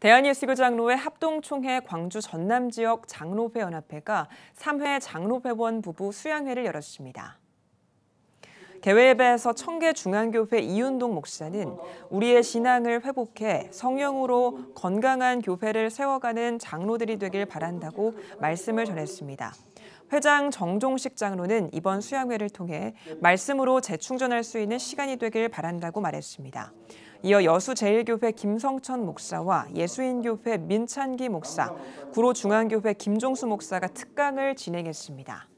대한예수교 장로회 합동총회 광주 전남 지역 장로회 연합회가 3회 장로회원 부부 수양회를 열었습니다. 개회예배에서 청계 중앙교회 이윤동 목사는 우리의 신앙을 회복해 성령으로 건강한 교회를 세워가는 장로들이 되길 바란다고 말씀을 전했습니다. 회장 정종식 장로는 이번 수양회를 통해 말씀으로 재충전할 수 있는 시간이 되길 바란다고 말했습니다. 이어 여수제일교회 김성천 목사와 예수인교회 민찬기 목사, 구로중앙교회 김종수 목사가 특강을 진행했습니다.